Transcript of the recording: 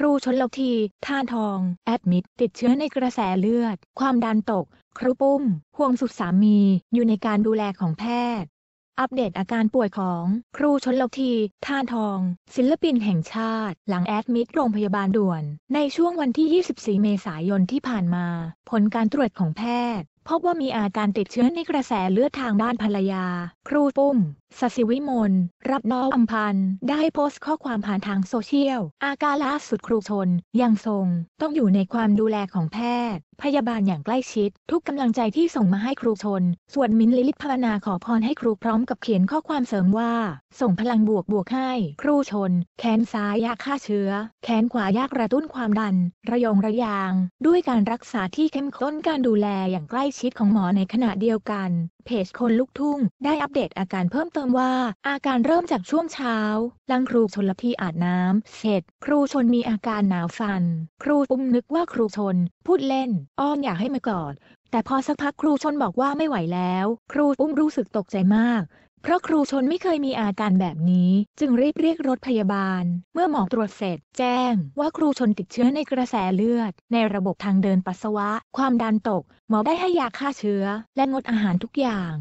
ครูชนลทีท่านทองแอดมิดติดเชื้อในกระแสเลือด ความดันตก ครูปุ้ม ห่วงสุดสามี อยู่ในการดูแลของแพทย์ อัปเดตอาการป่วยของ ครูชนลทีท่านทอง ศิลปินแห่งชาติ หลังแอดมิดโรงพยาบาลด่วน ในช่วงวันที่ 24 เมษายนที่ผ่านมา ผลการตรวจของแพทย์พบว่ามีอาการติดเชื้อในกระแสเลือดทางด้านภรรยา ครูปุ้มสศิวิมลรับน้องอัมพันธ์ ได้โพสต์ข้อความผ่านทางโซเชียลอาการล่าสุดครูชนยังทรง ต้องอยู่ในความดูแลของแพทย์ พยาบาลอย่างใกล้ชิด ทุกกำลังใจที่ส่งมาให้ครูชน ส่วนมินลิลิพภาวนาขอพรให้ครูพร้อมกับเขียนข้อความเสริมว่า ส่งพลังบวกบวกให้ ครูชนแขนซ้ายยากฆ่าเชื้อ แขนขวายากระตุ้นความดัน ระยองระยาง ด้วยการรักษาที่เข้มข้นการดูแลอย่างใกล้ชิดของหมอในขณะเดียวกัน เพจคนลุกทุ่ง ได้อัปเดตอาการเพิ่มเติมว่า อาการเริ่มจากช่วงเช้า ลังครูชนลพทีอาบน้ำเสร็จ ครูชนมีอาการหนาวฟัน ครูอุ้มนึกว่าครูชน พูดเล่นอ้อนอยากให้มากอดแต่พอสักพักครูชนบอกว่าไม่ไหวแล้ว ครูอุ้มรู้สึกตกใจมาก เพราะครูชนไม่เคยมีอาการแบบนี้ จึงรีบเรียกรถพยาบาล เมื่อหมอตรวจเสร็จ แจ้งว่าครูชนติดเชื้อในกระแสเลือด ในระบบทางเดินปัสสาวะ ความดันตก หมอได้ให้ยาฆ่าเชื้อ และงดอาหารทุกอย่าง